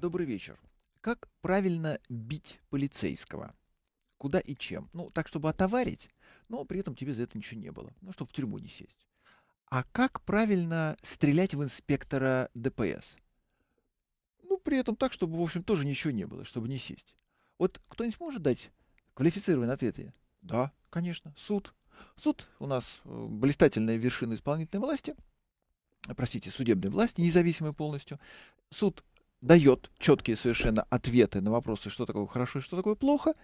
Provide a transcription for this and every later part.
Добрый вечер. Как правильно бить полицейского? Куда и чем? Ну, так, чтобы отоварить, но при этом тебе за это ничего не было. Ну, чтобы в тюрьму не сесть. А как правильно стрелять в инспектора ДПС? Ну, при этом так, чтобы, в общем, тоже ничего не было, чтобы не сесть. Вот кто-нибудь может дать квалифицированные ответы? Да, конечно. Суд. Суд у нас э, блистательная вершина исполнительной власти – простите, судебной власти, независимой полностью. Суд дает четкие совершенно ответы на вопросы, что такое хорошо и что такое плохо.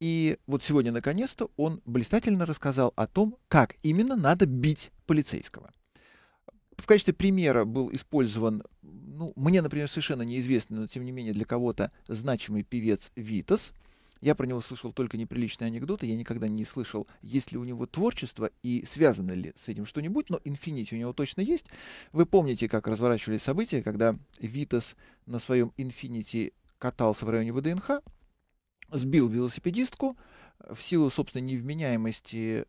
И вот сегодня, наконец-то, он блистательно рассказал о том, как именно надо бить полицейского. В качестве примера был использован, ну, мне, например, совершенно неизвестный, но тем не менее для кого-то значимый певец Витас, я про него слышал только неприличные анекдоты, я никогда не слышал, есть ли у него творчество и связано ли с этим что-нибудь, но «Инфинити» у него точно есть. Вы помните, как разворачивались события, когда Витас на своем «Инфинити» катался в районе ВДНХ, сбил велосипедистку, в силу собственной невменяемости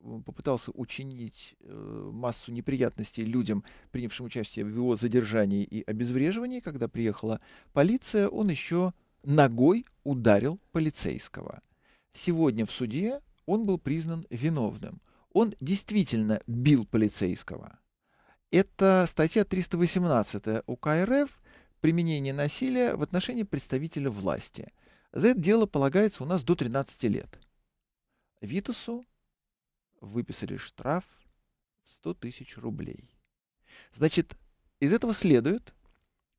э, попытался учинить э, массу неприятностей людям, принявшим участие в его задержании и обезвреживании. Когда приехала полиция, он еще ногой ударил полицейского. Сегодня в суде он был признан виновным. Он действительно бил полицейского. Это статья 318 УК РФ «Применение насилия в отношении представителя власти». За это дело полагается у нас до 13 лет. Витусу выписали штраф в 100 тысяч рублей. Значит, из этого следует,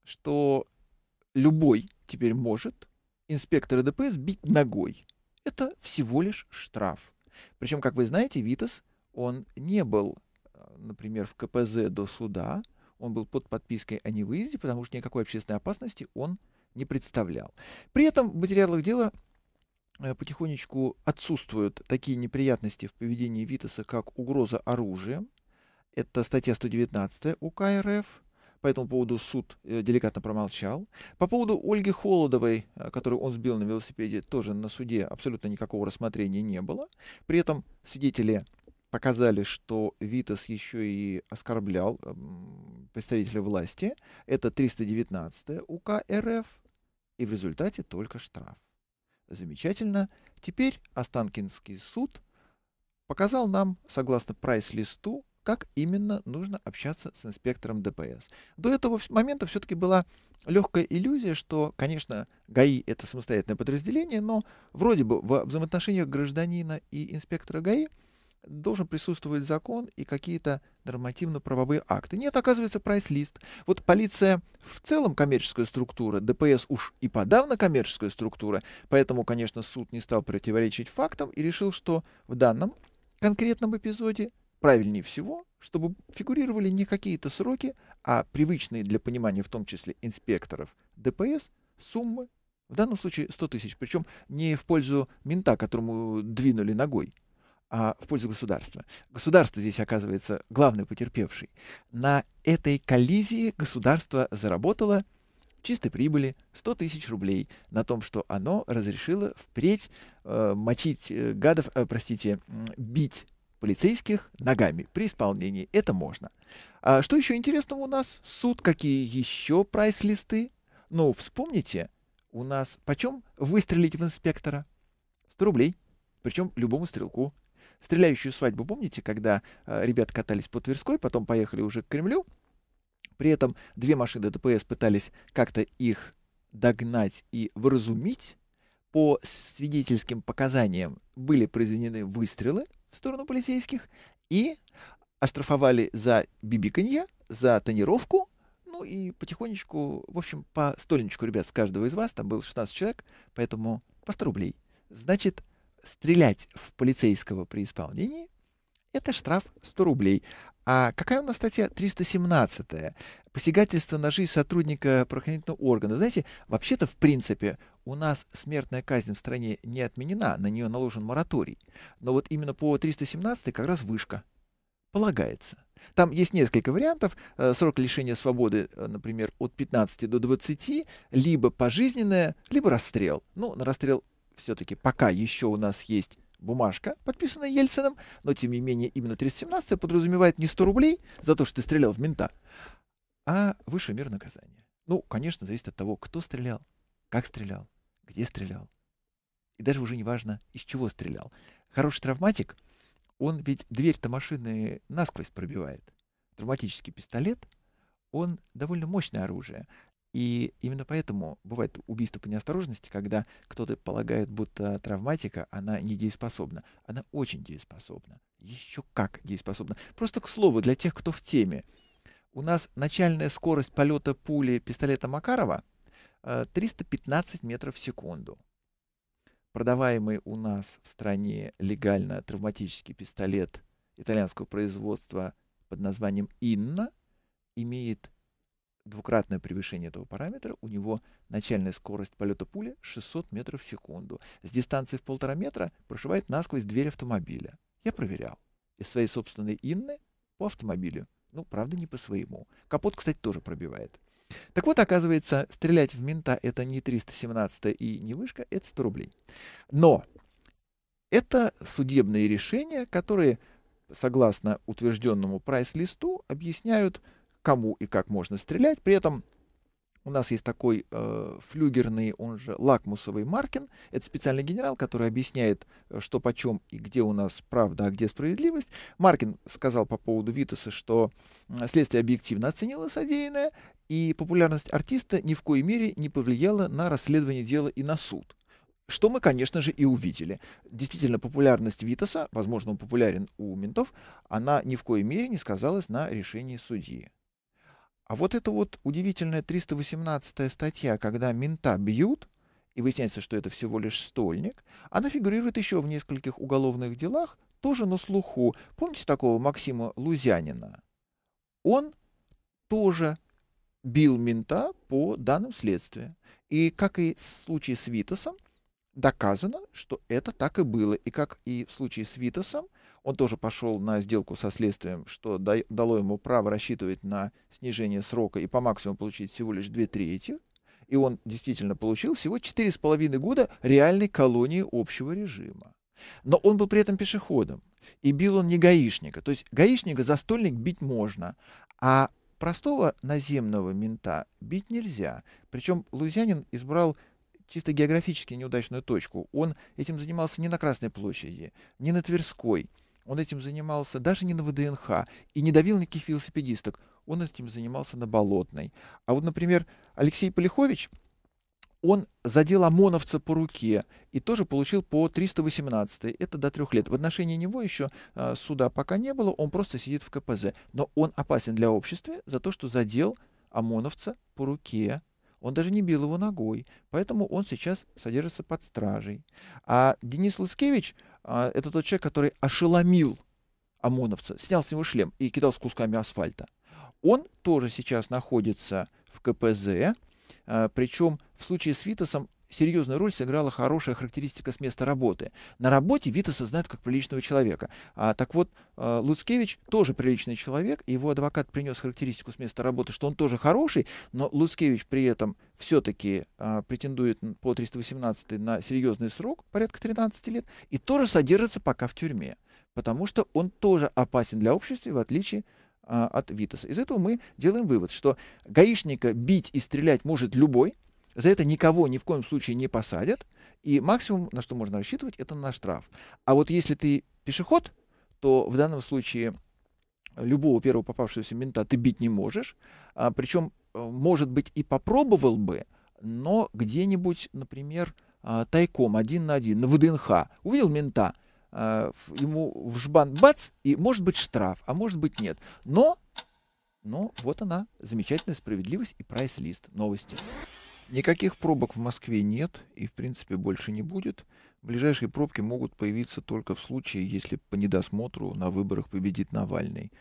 что любой теперь может инспектора ДПС бить ногой. Это всего лишь штраф. Причем, как вы знаете, Витас, он не был, э, например, в КПЗ до суда, он был под подпиской о невыезде, потому что никакой общественной опасности он не представлял. При этом в материалах дела э, потихонечку отсутствуют такие неприятности в поведении Витаса, как угроза оружием. Это статья 119 УК РФ – по этому поводу суд э, деликатно промолчал. По поводу Ольги Холодовой, э, которую он сбил на велосипеде, тоже на суде абсолютно никакого рассмотрения не было. При этом свидетели показали, что Витас еще и оскорблял эм, представителя власти. Это 319 УК РФ. И в результате только штраф. Замечательно. Теперь Останкинский суд показал нам, согласно прайс-листу, как именно нужно общаться с инспектором ДПС. До этого момента все-таки была легкая иллюзия, что, конечно, ГАИ это самостоятельное подразделение, но вроде бы в взаимоотношениях гражданина и инспектора ГАИ должен присутствовать закон и какие-то нормативно-правовые акты. Нет, оказывается, прайс-лист. Вот полиция в целом коммерческая структура, ДПС уж и подавно коммерческая структура, поэтому, конечно, суд не стал противоречить фактам и решил, что в данном конкретном эпизоде правильнее всего, чтобы фигурировали не какие-то сроки, а привычные для понимания, в том числе инспекторов ДПС, суммы, в данном случае 100 тысяч, причем не в пользу мента, которому двинули ногой, а в пользу государства. Государство здесь оказывается главный потерпевший. На этой коллизии государство заработало чистой прибыли 100 тысяч рублей на том, что оно разрешило впредь э, мочить э, гадов, э, простите, бить полицейских ногами при исполнении. Это можно. А что еще интересного у нас? Суд, какие еще прайс-листы? Ну, вспомните, у нас почем выстрелить в инспектора? 100 рублей. Причем любому стрелку. Стреляющую свадьбу, помните, когда э, ребята катались по Тверской, потом поехали уже к Кремлю? При этом две машины ДПС пытались как-то их догнать и вразумить. По свидетельским показаниям были произведены выстрелы, в сторону полицейских и оштрафовали за бибиканье, за тонировку, ну и потихонечку, в общем, по стольничку, ребят, с каждого из вас, там было 16 человек, поэтому по 100 рублей. Значит, стрелять в полицейского при исполнении это штраф 100 рублей. А какая у нас статья 317? Посягательство на жизнь сотрудника правоохранительного органа. Знаете, вообще-то, в принципе, у нас смертная казнь в стране не отменена, на нее наложен мораторий. Но вот именно по 317 как раз вышка полагается. Там есть несколько вариантов. Э, срок лишения свободы, э, например, от 15 до 20, либо пожизненное, либо расстрел. Ну, на расстрел все-таки пока еще у нас есть бумажка, подписанная Ельцином, но тем не менее именно 317 подразумевает не 100 рублей за то, что ты стрелял в мента, а выше мер наказания. Ну, конечно, зависит от того, кто стрелял, как стрелял, где стрелял. И даже уже не важно, из чего стрелял. Хороший травматик, он ведь дверь-то машины насквозь пробивает. Травматический пистолет, он довольно мощное оружие. И именно поэтому бывает убийство по неосторожности, когда кто-то полагает, будто травматика, она недееспособна. Она очень дееспособна. Еще как дееспособна. Просто к слову, для тех, кто в теме. У нас начальная скорость полета пули пистолета Макарова 315 э, метров в секунду. Продаваемый у нас в стране легально травматический пистолет итальянского производства под названием «Инна» имеет двукратное превышение этого параметра, у него начальная скорость полета пули 600 метров в секунду. С дистанции в полтора метра прошивает насквозь дверь автомобиля. Я проверял. Из своей собственной Инны по автомобилю. Ну, правда, не по своему. Капот, кстати, тоже пробивает. Так вот, оказывается, стрелять в мента это не 317 и не вышка, это 100 рублей. Но это судебные решения, которые, согласно утвержденному прайс-листу, объясняют кому и как можно стрелять. При этом у нас есть такой э, флюгерный, он же лакмусовый Маркин. Это специальный генерал, который объясняет, э, что почем и где у нас правда, а где справедливость. Маркин сказал по поводу Витуса, что следствие объективно оценило содеянное, и популярность артиста ни в коей мере не повлияла на расследование дела и на суд. Что мы, конечно же, и увидели. Действительно, популярность Витаса, возможно, он популярен у ментов, она ни в коей мере не сказалась на решении судьи. А вот это вот удивительная 318 статья, когда мента бьют, и выясняется, что это всего лишь стольник, она фигурирует еще в нескольких уголовных делах, тоже на слуху. Помните такого Максима Лузянина? Он тоже бил мента по данным следствия. И как и в случае с Витасом, доказано, что это так и было. И как и в случае с Витасом, он тоже пошел на сделку со следствием, что дало ему право рассчитывать на снижение срока и по максимуму получить всего лишь две трети. И он действительно получил всего четыре с половиной года реальной колонии общего режима. Но он был при этом пешеходом. И бил он не гаишника. То есть гаишника застольник бить можно, а простого наземного мента бить нельзя. Причем лузянин избрал чисто географически неудачную точку. Он этим занимался не на Красной площади, не на Тверской, он этим занимался даже не на ВДНХ и не давил никаких велосипедисток. Он этим занимался на Болотной. А вот, например, Алексей Полихович, он задел ОМОНовца по руке и тоже получил по 318. Это до трех лет. В отношении него еще э, а, суда пока не было, он просто сидит в КПЗ. Но он опасен для общества за то, что задел ОМОНовца по руке. Он даже не бил его ногой, поэтому он сейчас содержится под стражей. А Денис Лыскевич – а, это тот человек, который ошеломил ОМОНовца, снял с него шлем и кидал с кусками асфальта. Он тоже сейчас находится в КПЗ, а, причем в случае с Витасом серьезную роль сыграла хорошая характеристика с места работы. На работе Витаса знают как приличного человека. А, так вот, э, Луцкевич тоже приличный человек, его адвокат принес характеристику с места работы, что он тоже хороший, но Луцкевич при этом все-таки э, претендует по 318 на серьезный срок, порядка 13 лет, и тоже содержится пока в тюрьме, потому что он тоже опасен для общества, в отличие э, от Витаса. Из этого мы делаем вывод, что гаишника бить и стрелять может любой, за это никого ни в коем случае не посадят, и максимум, на что можно рассчитывать, это на штраф. А вот если ты пешеход, то в данном случае любого первого попавшегося мента ты бить не можешь. А, причем, э, может быть, и попробовал бы, но где-нибудь, например, а, тайком, один на один, на ВДНХ, увидел мента, а, ему в жбан бац, и может быть штраф, а может быть нет. Но, но вот она, замечательная справедливость и прайс-лист новости. Никаких пробок в Москве нет и, в принципе, больше не будет. Ближайшие пробки могут появиться только в случае, если по недосмотру на выборах победит Навальный.